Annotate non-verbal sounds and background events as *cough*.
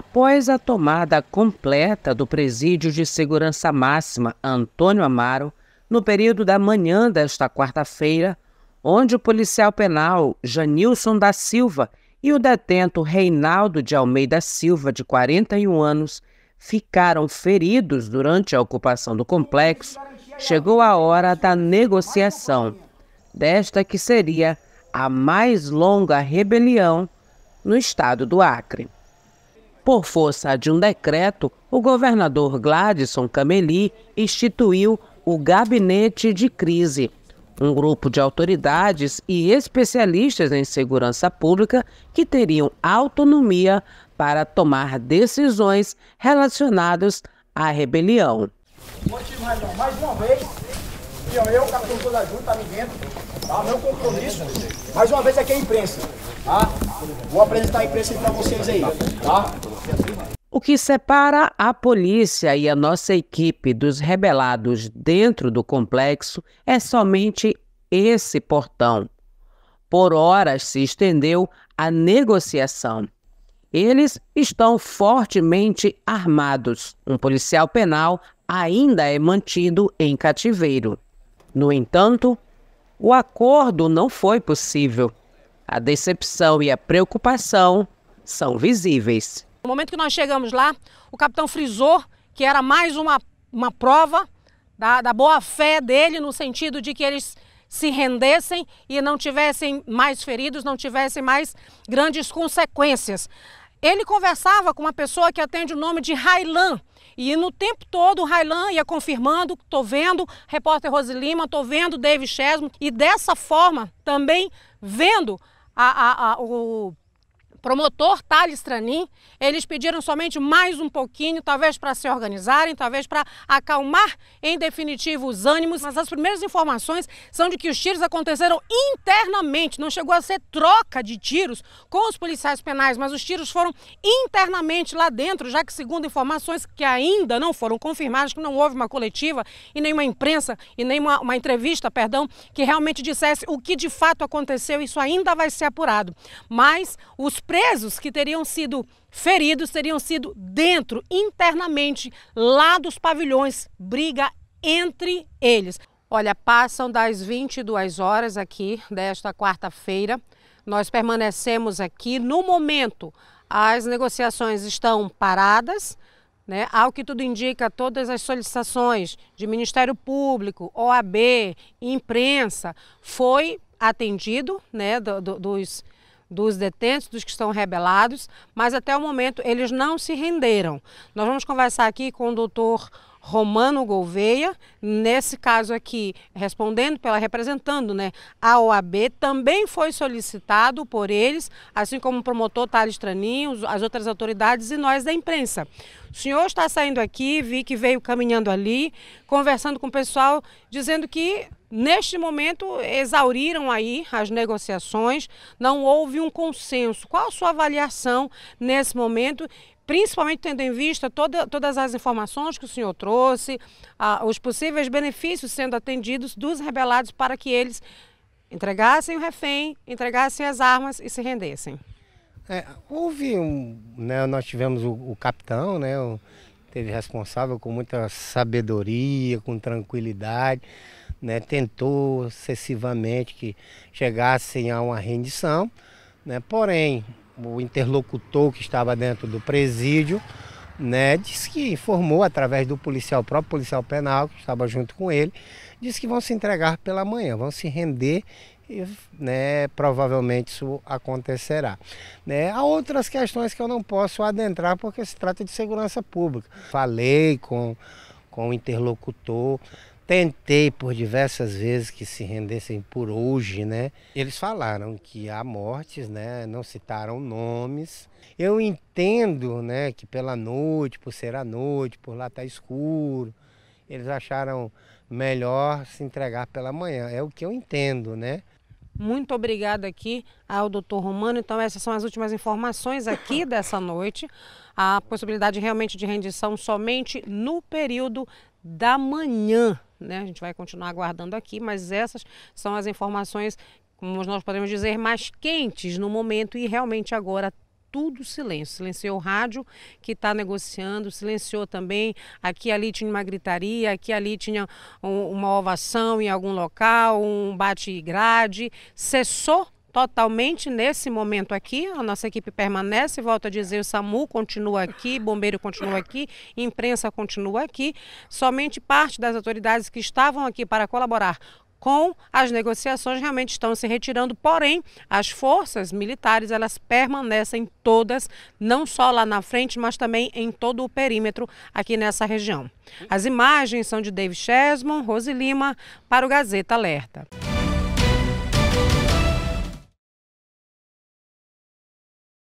Após a tomada completa do presídio de segurança máxima Antônio Amaro, no período da manhã desta quarta-feira, onde o policial penal Janilson da Silva e o detento Reinaldo de Almeida Silva, de 41 anos, ficaram feridos durante a ocupação do complexo, chegou a hora da negociação, desta que seria a mais longa rebelião no estado do Acre. Por força de um decreto, o governador Gladson Cameli instituiu o Gabinete de Crise, um grupo de autoridades e especialistas em segurança pública que teriam autonomia para tomar decisões relacionadas à rebelião. mais uma vez, eu, eu, junta, Tá? Ah, Meu compromisso, mais uma vez, aqui é a imprensa. Tá? Vou apresentar a imprensa para vocês aí. Tá? O que separa a polícia e a nossa equipe dos rebelados dentro do complexo é somente esse portão. Por horas se estendeu a negociação. Eles estão fortemente armados. Um policial penal ainda é mantido em cativeiro. No entanto, o acordo não foi possível. A decepção e a preocupação são visíveis. No momento que nós chegamos lá, o capitão frisou que era mais uma, uma prova da, da boa-fé dele, no sentido de que eles se rendessem e não tivessem mais feridos, não tivessem mais grandes consequências. Ele conversava com uma pessoa que atende o nome de Railan. E no tempo todo o Railan ia confirmando, estou vendo, repórter Rose Lima, estou vendo David Chesmo. E dessa forma também vendo a, a, a, o promotor Thales Tranin, eles pediram somente mais um pouquinho, talvez para se organizarem, talvez para acalmar em definitivo os ânimos, mas as primeiras informações são de que os tiros aconteceram internamente, não chegou a ser troca de tiros com os policiais penais, mas os tiros foram internamente lá dentro, já que segundo informações que ainda não foram confirmadas, que não houve uma coletiva e nenhuma imprensa e nenhuma uma entrevista, perdão, que realmente dissesse o que de fato aconteceu, isso ainda vai ser apurado. Mas os presos que teriam sido feridos teriam sido dentro, internamente, lá dos pavilhões, briga entre eles. Olha, passam das 22 horas aqui desta quarta-feira. Nós permanecemos aqui. No momento, as negociações estão paradas. Né? Ao que tudo indica, todas as solicitações de Ministério Público, OAB, imprensa, foi atendido né, do, do, dos dos detentos, dos que estão rebelados, mas até o momento eles não se renderam. Nós vamos conversar aqui com o doutor Romano Gouveia, nesse caso aqui, respondendo pela representando né, a OAB, também foi solicitado por eles, assim como o promotor Thales Traninho, as outras autoridades e nós da imprensa. O senhor está saindo aqui, vi que veio caminhando ali, conversando com o pessoal, dizendo que Neste momento, exauriram aí as negociações, não houve um consenso. Qual a sua avaliação nesse momento, principalmente tendo em vista toda, todas as informações que o senhor trouxe, os possíveis benefícios sendo atendidos dos rebelados para que eles entregassem o refém, entregassem as armas e se rendessem? É, houve um. Né, nós tivemos o, o capitão, né, o, teve responsável com muita sabedoria, com tranquilidade né, tentou excessivamente que chegassem a uma rendição, né, porém o interlocutor que estava dentro do presídio né, disse que informou através do policial, próprio policial penal que estava junto com ele, disse que vão se entregar pela manhã, vão se render e né, provavelmente isso acontecerá. Né, há outras questões que eu não posso adentrar porque se trata de segurança pública. Falei com, com o interlocutor, Tentei por diversas vezes que se rendessem por hoje, né? Eles falaram que há mortes, né? Não citaram nomes. Eu entendo, né, que pela noite, por ser a noite, por lá tá escuro, eles acharam melhor se entregar pela manhã. É o que eu entendo, né? Muito obrigada aqui ao doutor Romano. Então, essas são as últimas informações aqui *laughs* dessa noite. A possibilidade realmente de rendição somente no período da manhã né? A gente vai continuar aguardando aqui, mas essas são as informações, como nós podemos dizer, mais quentes no momento e realmente agora tudo silêncio. Silenciou o rádio que está negociando, silenciou também. Aqui ali tinha uma gritaria, aqui ali tinha um, uma ovação em algum local, um bate-grade. Cessou totalmente nesse momento aqui. A nossa equipe permanece, volto a dizer, o SAMU continua aqui, bombeiro continua aqui, imprensa continua aqui. Somente parte das autoridades que estavam aqui para colaborar com as negociações realmente estão se retirando, porém as forças militares elas permanecem todas, não só lá na frente, mas também em todo o perímetro aqui nessa região. As imagens são de David Chesmon, Rose Lima, para o Gazeta Alerta.